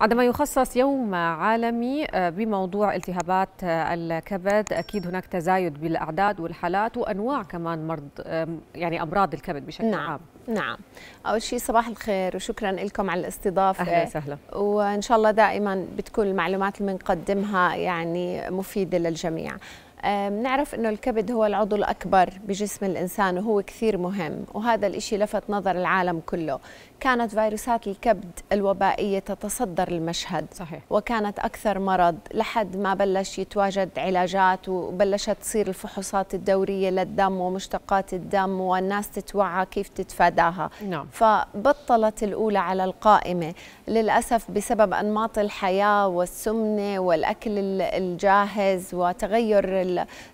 عندما يخصص يوم عالمي آه، بموضوع التهابات آه، الكبد اكيد هناك تزايد بالاعداد والحالات وانواع كمان مرض يعني امراض الكبد بشكل نعم. عام نعم اول شيء صباح الخير وشكرا لكم على الاستضافه اهلا وسهلا وان شاء الله دائما بتكون المعلومات اللي بنقدمها يعني مفيده للجميع بنعرف انه الكبد هو العضو الاكبر بجسم الانسان وهو كثير مهم وهذا الشيء لفت نظر العالم كله كانت فيروسات الكبد الوبائية تتصدر المشهد صحيح. وكانت أكثر مرض لحد ما بلش يتواجد علاجات وبلشت تصير الفحوصات الدورية للدم ومشتقات الدم والناس تتوعى كيف تتفاداها نعم. فبطلت الأولى على القائمة للأسف بسبب أنماط الحياة والسمنة والأكل الجاهز وتغير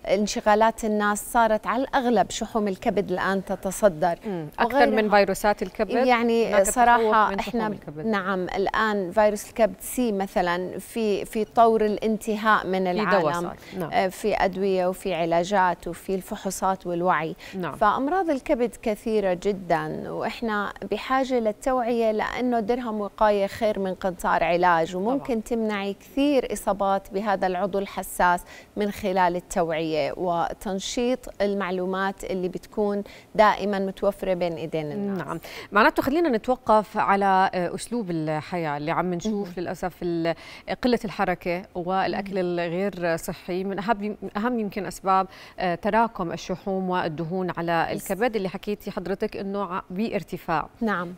انشغالات الناس صارت على الأغلب شحوم الكبد الآن تتصدر أكثر من فيروسات الكبد يعني نعم. صراحه احنا نعم الان فيروس الكبد سي مثلا في في طور الانتهاء من العالم في, نعم. آه، في ادويه وفي علاجات وفي الفحوصات والوعي نعم. فامراض الكبد كثيره جدا واحنا بحاجه للتوعيه لانه درهم وقايه خير من قنطار علاج وممكن طبعا. تمنعي كثير اصابات بهذا العضو الحساس من خلال التوعيه وتنشيط المعلومات اللي بتكون دائما متوفره بين ايدين الناس نعم معناته خلينا نت نتوقف على آه، اسلوب الحياه اللي عم نشوف للاسف آه، قله الحركه والاكل الغير صحي من اهم اهم يمكن اسباب آه، تراكم الشحوم والدهون على الكبد اللي حكيتي حضرتك انه بارتفاع نعم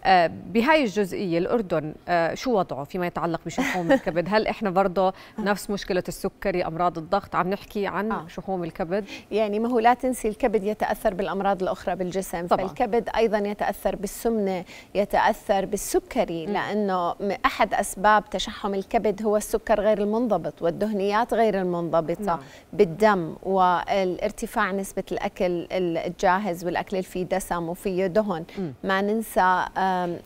بهاي الجزئيه الاردن شو وضعه فيما يتعلق بشحوم الكبد هل احنا برضه نفس مشكله السكري امراض الضغط عم نحكي عن آه. شحوم الكبد يعني ما هو لا تنسي الكبد يتاثر بالامراض الاخرى بالجسم طبعا. فالكبد ايضا يتاثر بالسمنه يتأثر تتاثر بالسكري لانه احد اسباب تشحم الكبد هو السكر غير المنضبط والدهنيات غير المنضبطه نعم. بالدم والارتفاع نسبه الاكل الجاهز والاكل اللي فيه دسم وفيه دهن م. ما ننسى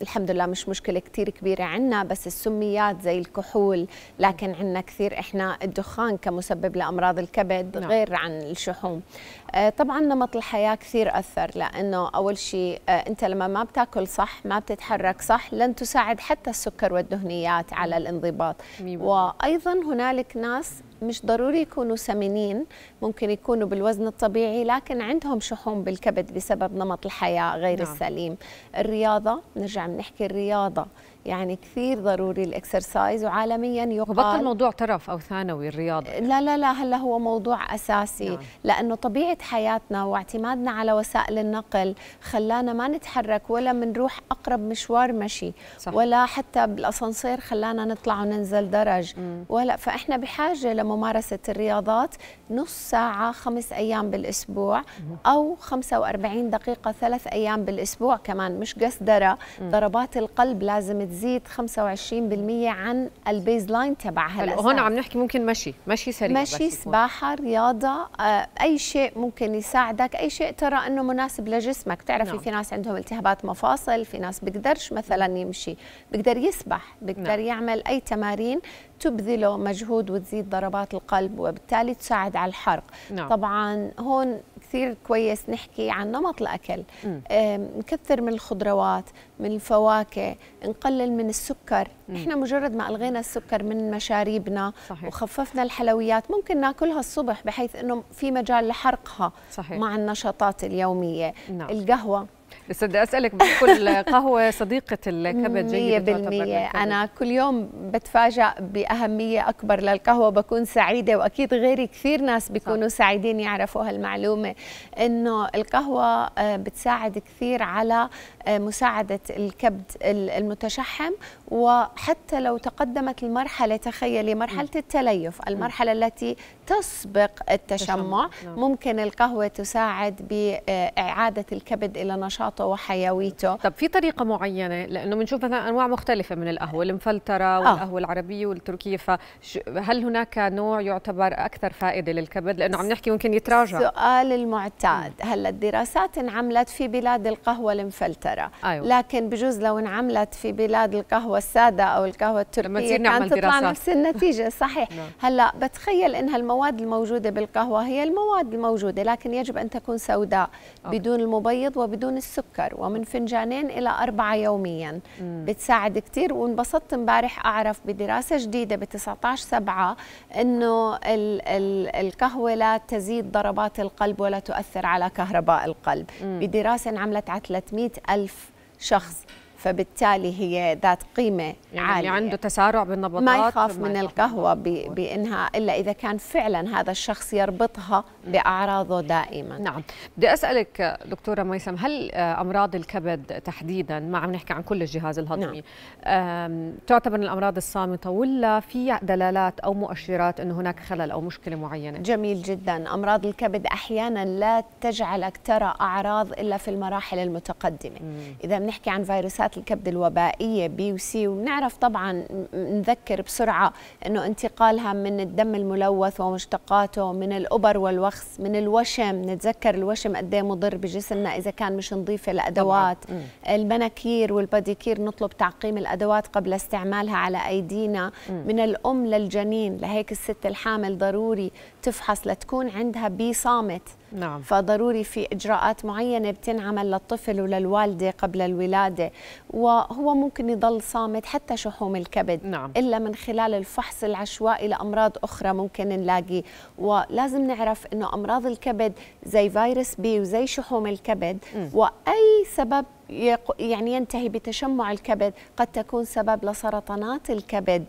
الحمد لله مش مشكله كثير كبيره عندنا بس السميات زي الكحول لكن عندنا كثير احنا الدخان كمسبب لامراض الكبد نعم. غير عن الشحوم آه، طبعا نمط الحياه كثير اثر لانه اول شيء آه، انت لما ما بتاكل صح ما بتتحمل تتحرك صح لن تساعد حتى السكر والدهنيات على الانضباط وايضا هنالك ناس مش ضروري يكونوا سمينين ممكن يكونوا بالوزن الطبيعي لكن عندهم شحوم بالكبد بسبب نمط الحياه غير نعم. السليم الرياضه نرجع بنحكي الرياضه يعني كثير ضروري الاكسرسايز وعالميا يقال بطل موضوع ترف او ثانوي الرياضه لا لا لا هلا هو موضوع اساسي نعم. لانه طبيعه حياتنا واعتمادنا على وسائل النقل خلانا ما نتحرك ولا بنروح اقرب مشوار مشي صح. ولا حتى بالاسانسير خلانا نطلع وننزل درج م. ولا فاحنا بحاجه لممارسه الرياضات نص ساعه خمس ايام بالاسبوع او 45 دقيقه ثلاث ايام بالاسبوع كمان مش قسدره ضربات القلب لازم بتزيد 25% عن البيز لاين تبعها هلا هون عم نحكي ممكن مشي مشي سريع مشي سباحه رياضه آه، اي شيء ممكن يساعدك اي شيء ترى انه مناسب لجسمك تعرفي نعم. في ناس عندهم التهابات مفاصل في ناس بيقدرش مثلا يمشي بيقدر يسبح بيقدر نعم. يعمل اي تمارين تبذله مجهود وتزيد ضربات القلب وبالتالي تساعد على الحرق نعم. طبعا هون كثير كويس نحكي عن نمط الأكل نكثر من الخضروات من الفواكه نقلل من السكر مم. إحنا مجرد ما ألغينا السكر من مشاريبنا صحيح. وخففنا الحلويات ممكن ناكلها الصبح بحيث أنه في مجال لحرقها صحيح. مع النشاطات اليومية نعم. القهوة بس بدي اسالك بكل قهوه صديقه الكبد جيدة 100% انا كل يوم بتفاجئ باهميه اكبر للقهوه بكون سعيده واكيد غيري كثير ناس بيكونوا صح. سعيدين يعرفوا هالمعلومه انه القهوه آه، بتساعد كثير على مساعدة الكبد المتشحم وحتى لو تقدمت المرحلة تخيلي مرحلة التليف المرحلة التي تسبق التشمع نعم. ممكن القهوة تساعد بإعادة الكبد إلى نشاطه وحيويته طب في طريقة معينة لأنه بنشوف مثلا أنواع مختلفة من القهوة آه. المفلترة والقهوة العربية والتركية فهل هناك نوع يعتبر أكثر فائدة للكبد لأنه عم نحكي ممكن يتراجع سؤال المعتاد هلا الدراسات انعملت في بلاد القهوة المفلترة مباشره أيوة. لكن بجوز لو انعملت في بلاد القهوه الساده او القهوه التركيه كانت تطلع نفس النتيجه صحيح نعم. هلا بتخيل انها المواد الموجوده بالقهوه هي المواد الموجوده لكن يجب ان تكون سوداء أوكي. بدون المبيض وبدون السكر ومن فنجانين الى اربعه يوميا مم. بتساعد كثير وانبسطت امبارح اعرف بدراسه جديده ب 19 7 انه القهوه لا تزيد ضربات القلب ولا تؤثر على كهرباء القلب مم. بدراسه انعملت على 300 ألف ألف شخص فبالتالي هي ذات قيمة يعني عالية اللي عنده تسارع بالنبضات ما يخاف من القهوة بأنها إلا إذا كان فعلا هذا الشخص يربطها بأعراضه دائما نعم بدي أسألك دكتورة ميسم هل آه، أمراض الكبد تحديدا ما عم نحكي عن كل الجهاز الهضمي نعم. تعتبر الأمراض الصامتة ولا في دلالات أو مؤشرات أنه هناك خلل أو مشكلة معينة جميل جدا أمراض الكبد أحيانا لا تجعلك ترى أعراض إلا في المراحل المتقدمة مم. إذا بنحكي عن فيروسات الكبد الوبائيه بي وسي ونعرف طبعا نذكر بسرعه انه انتقالها من الدم الملوث ومشتقاته من الابر والوخز من الوشم نتذكر الوشم قد إيه مضر بجسمنا اذا كان مش نضيف لادوات المناكير والباديكير نطلب تعقيم الادوات قبل استعمالها على ايدينا من الام للجنين لهيك الست الحامل ضروري تفحص لتكون عندها بي صامت نعم. فضروري في إجراءات معينة بتنعمل للطفل وللوالدة قبل الولادة وهو ممكن يضل صامت حتى شحوم الكبد نعم. إلا من خلال الفحص العشوائي لأمراض أخرى ممكن نلاقي ولازم نعرف أنه أمراض الكبد زي فيروس بي وزي شحوم الكبد م. وأي سبب يعني ينتهي بتشمع الكبد قد تكون سبب لسرطانات الكبد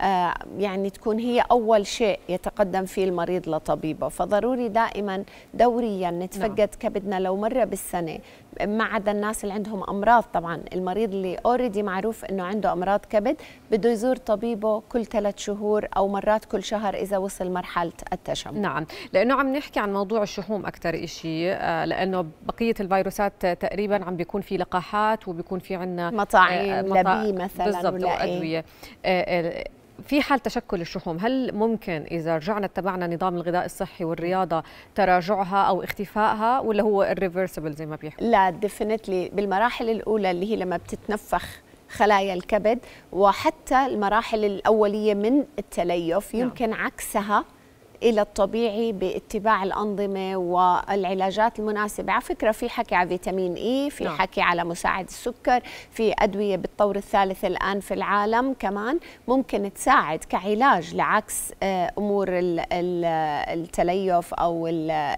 آه يعني تكون هي أول شيء يتقدم فيه المريض لطبيبه فضروري دائما دوريا نتفقد نعم. كبدنا لو مرة بالسنة ما عدا الناس اللي عندهم امراض طبعا المريض اللي اوريدي معروف انه عنده امراض كبد بده يزور طبيبه كل ثلاث شهور او مرات كل شهر اذا وصل مرحله التشم نعم لانه عم نحكي عن موضوع الشحوم اكثر شيء آه، لانه بقيه الفيروسات تقريبا عم بيكون في لقاحات وبيكون في عندنا مطاعم آه، لبي مثلا بالضبط إيه؟ وادويه آه، في حال تشكل الشحوم هل ممكن اذا رجعنا اتبعنا نظام الغذاء الصحي والرياضه تراجعها او اختفائها ولا هو الريفرسبل زي ما بيحكوا لا ديفينتلي بالمراحل الاولى اللي هي لما بتتنفخ خلايا الكبد وحتى المراحل الاوليه من التليف نعم. يمكن عكسها الى الطبيعي باتباع الانظمه والعلاجات المناسبه، على فكره في حكي على فيتامين اي، في نعم. حكي على مساعد السكر، في ادويه بالطور الثالث الان في العالم كمان ممكن تساعد كعلاج لعكس آه، امور التليف او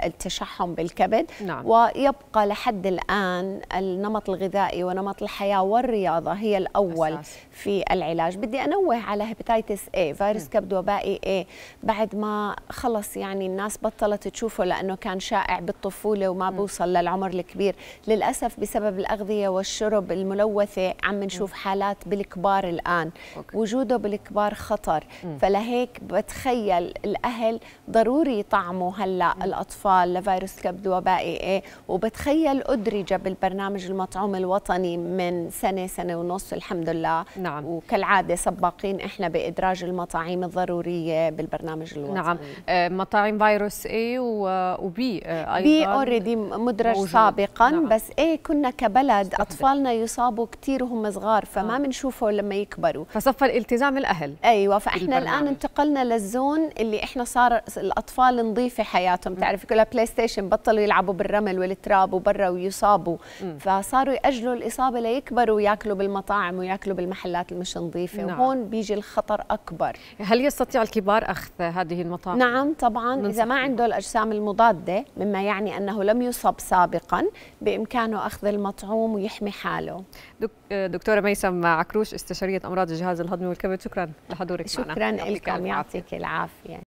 التشحم بالكبد نعم. ويبقى لحد الان النمط الغذائي ونمط الحياه والرياضه هي الاول أساس. في العلاج، بدي انوه على هيباتيتس اي، فيروس كبد وبائي اي بعد ما خلص يعني الناس بطلت تشوفه لأنه كان شائع بالطفولة وما بوصل للعمر الكبير للأسف بسبب الأغذية والشرب الملوثة عم نشوف حالات بالكبار الآن وجوده بالكبار خطر فلهيك بتخيل الأهل ضروري يطعموا هلأ الأطفال لفيروس الكبد الوبائي إيه وبتخيل أدرج بالبرنامج المطعوم الوطني من سنة سنة ونص الحمد لله نعم. وكالعادة سباقين إحنا بإدراج المطاعيم الضرورية بالبرنامج نعم. الوطني نعم آه، مطاعم فيروس اي وبي آه، آه، ايضا بي اوريدي مدرج موجود. سابقا نعم. بس اي كنا كبلد استخدم. اطفالنا يصابوا كثير وهم صغار فما بنشوفه آه. لما يكبروا فصفى الالتزام الاهل ايوه فاحنا الان انتقلنا للزون اللي احنا صار الاطفال نضيفه حياتهم بتعرفي كلها بلاي ستيشن بطلوا يلعبوا بالرمل والتراب وبرا ويصابوا م. فصاروا ياجلوا الاصابه ليكبروا وياكلوا بالمطاعم وياكلوا بالمحلات المش نظيفه نعم. وهون بيجي الخطر اكبر هل يستطيع الكبار اخذ هذه المطاعم نعم نعم طبعا إذا ما عنده الأجسام المضادة مما يعني أنه لم يصب سابقا بإمكانه أخذ المطعوم ويحمي حاله دك دكتورة ميسم عكروش استشارية أمراض الجهاز الهضمي والكبد شكرا لحضورك شكرا معنا شكرا لكم يعطيك العافية